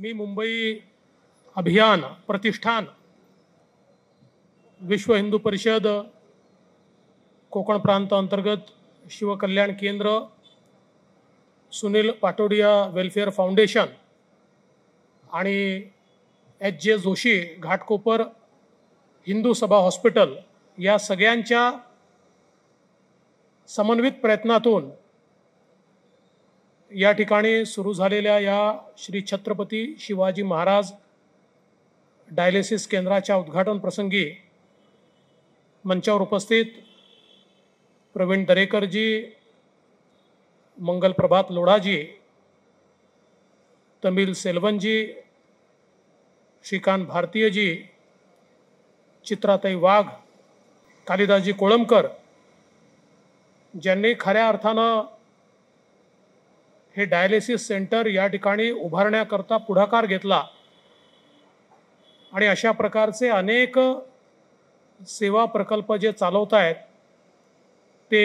मी मुंबई अभियान प्रतिष्ठान विश्व हिंदू परिषद कोकण प्रांत अंतर्गत शिवकल्याण केंद्र सुनील पाटोडिया वेलफेअर फाउंडेशन आणि एच जे जोशी घाटकोपर हिंदू सभा हॉस्पिटल या सगळ्यांच्या समन्वित प्रयत्नातून या ठिकाणी सुरू झालेल्या या श्री छत्रपती शिवाजी महाराज डायलिसिस केंद्राच्या उद्घाटन प्रसंगी मंचावर उपस्थित प्रवीण दरेकरजी मंगल प्रभात लोढाजी तमिल सेल्वनजी श्रीकांत भारतीयजी चित्राताई वाघ कालिदासजी कोळंबकर ज्यांनी खऱ्या अर्थानं हे डायलिसिस सेंटर या ठिकाणी उभारण्याकरता पुढाकार घेतला आणि अशा प्रकारचे अनेक सेवा प्रकल्प जे चालवत आहेत ते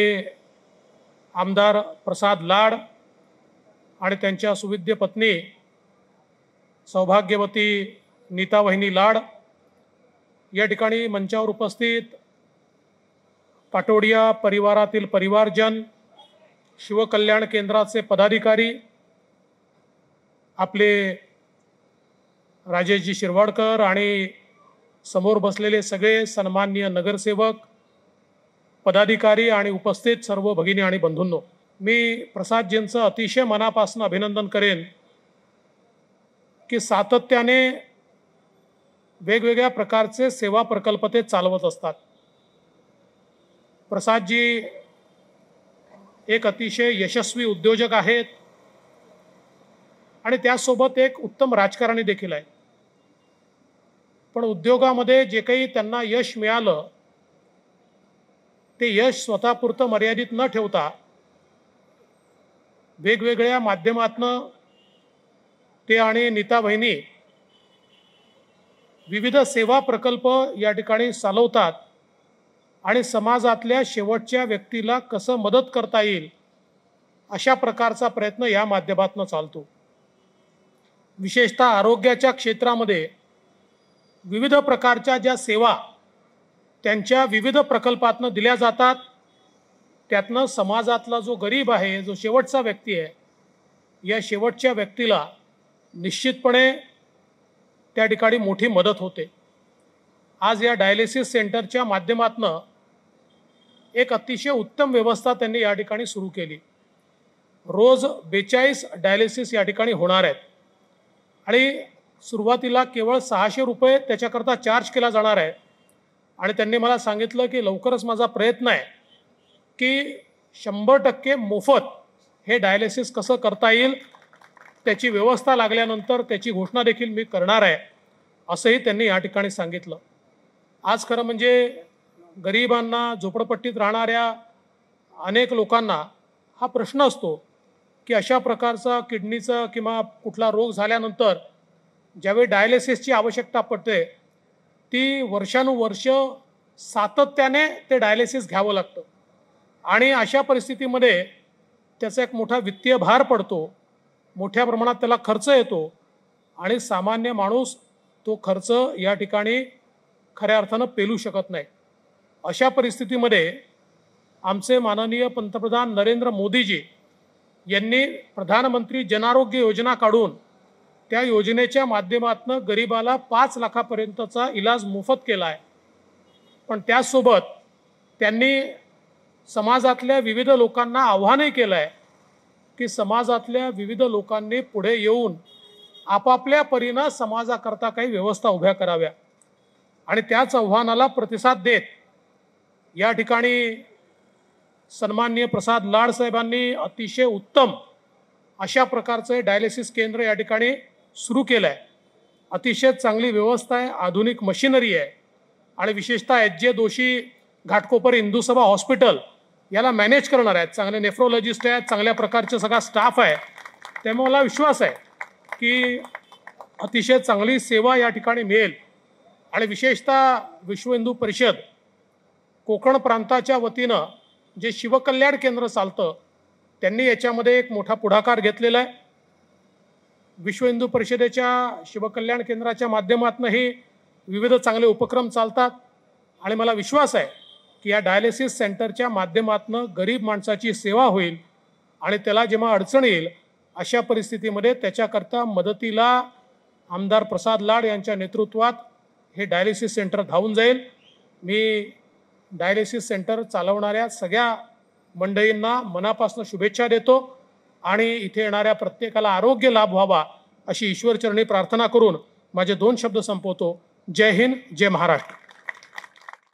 आमदार प्रसाद लाड आणि त्यांच्या सुविद्य पत्नी सौभाग्यवती नीता वहिनी लाड या ठिकाणी मंचावर उपस्थित पाटोडिया परिवारातील परिवारजन शिवकल्याण केंद्राचे पदाधिकारी आपले राजेशजी शिरवाडकर आणि समोर बसलेले सगळे सन्माननीय नगरसेवक पदाधिकारी आणि उपस्थित सर्व भगिनी आणि बंधूंनो मी प्रसादजींचं अतिशय मनापासून अभिनंदन करेन की सातत्याने वेगवेगळ्या प्रकारचे सेवा प्रकल्प ते चालवत असतात प्रसादजी एक अतिशय यशस्वी उद्योजक आहेत आणि त्यासोबत एक उत्तम राजकारणी देखील आहे पण उद्योगामध्ये जे काही त्यांना यश मिळालं ते यश स्वतःपुरतं मर्यादित न ठेवता वेगवेगळ्या माध्यमातनं ते आणि नीता बहिणी विविध सेवा प्रकल्प या ठिकाणी चालवतात आणि समाजातल्या शेवटच्या व्यक्तीला कसं मदत करता येईल अशा प्रकारचा प्रयत्न या माध्यमातून चालतो विशेषतः आरोग्याच्या क्षेत्रामध्ये विविध प्रकारच्या ज्या सेवा त्यांच्या विविध प्रकल्पातनं दिल्या जातात त्यातनं समाजातला जो गरीब आहे जो शेवटचा व्यक्ती आहे या शेवटच्या व्यक्तीला निश्चितपणे त्या ठिकाणी मोठी मदत होते आज या डायलिसिस सेंटरच्या माध्यमातून एक अतिशय उत्तम व्यवस्था त्यांनी या ठिकाणी सुरू केली रोज बेचाळीस डायलिसिस या ठिकाणी होणार आहेत आणि सुरुवातीला केवळ सहाशे रुपये त्याच्याकरता चार्ज केला जाणार आहे आणि त्यांनी मला सांगितलं की लवकरच माझा प्रयत्न आहे की शंभर टक्के मोफत हे डायलिसिस कसं करता येईल त्याची व्यवस्था लागल्यानंतर त्याची घोषणा देखील मी करणार आहे असंही त्यांनी या ठिकाणी सांगितलं आज खरं म्हणजे गरिबांना झोपडपट्टीत राहणाऱ्या अनेक लोकांना हा प्रश्न असतो की अशा प्रकारचा किडनीचा किंवा कुठला रोग झाल्यानंतर ज्यावेळी डायलिसिसची आवश्यकता पडते ती वर्षानुवर्ष सातत्याने ते डायलिसिस घ्यावं लागतं आणि अशा परिस्थितीमध्ये त्याचा एक मोठा वित्तीय भार पडतो मोठ्या प्रमाणात त्याला खर्च येतो आणि सामान्य माणूस तो खर्च या ठिकाणी खऱ्या अर्थानं पेलू शकत नाही अशा परिस्थितीमध्ये आमचे माननीय पंतप्रधान नरेंद्र मोदीजी यांनी प्रधानमंत्री आरोग्य योजना काढून त्या योजनेच्या माध्यमातून गरिबाला पाच लाखापर्यंतचा इलाज मोफत केला आहे पण त्यासोबत त्यांनी समाजातल्या विविध लोकांना आव्हानही केलं आहे की समाजातल्या विविध लोकांनी पुढे येऊन आपापल्या परीनं समाजाकरता काही व्यवस्था उभ्या कराव्या आणि त्याच आव्हानाला प्रतिसाद देत या ठिकाणी सन्माननीय प्रसाद लाड साहेबांनी अतिशय उत्तम अशा प्रकारचं डायलिसिस केंद्र या ठिकाणी सुरू केलं आहे अतिशय चांगली व्यवस्था आहे आधुनिक मशिनरी आहे आणि विशेषतः एच जे दोषी घाटकोपर सभा हॉस्पिटल याला मॅनेज करणार आहेत चांगले नेफ्रोलॉजिस्ट आहेत चांगल्या प्रकारचे सगळा स्टाफ आहे त्यामुळे मला विश्वास आहे की अतिशय चांगली सेवा या ठिकाणी मिळेल आणि विशेषतः विश्व हिंदू परिषद कोकण प्रांताच्या वतीनं जे शिवकल्याण केंद्र चालतं त्यांनी याच्यामध्ये एक मोठा पुढाकार घेतलेला आहे विश्व हिंदू परिषदेच्या शिवकल्याण केंद्राच्या माध्यमातूनही विविध चांगले उपक्रम चालतात आणि मला विश्वास आहे की या डायलिसिस सेंटरच्या माध्यमातून गरीब माणसाची सेवा होईल आणि त्याला जेव्हा अडचण येईल अशा परिस्थितीमध्ये त्याच्याकरता मदतीला आमदार प्रसाद लाड यांच्या नेतृत्वात हे डायलिसिस सेंटर धावून जाईल मी डायलिसिस सेंटर चालवणाऱ्या सगळ्या मंडळींना मनापासून शुभेच्छा देतो आणि इथे येणाऱ्या प्रत्येकाला आरोग्य लाभ व्हावा अशी ईश्वरचरणी प्रार्थना करून माझे दोन शब्द संपवतो जय हिंद जय महाराष्ट्र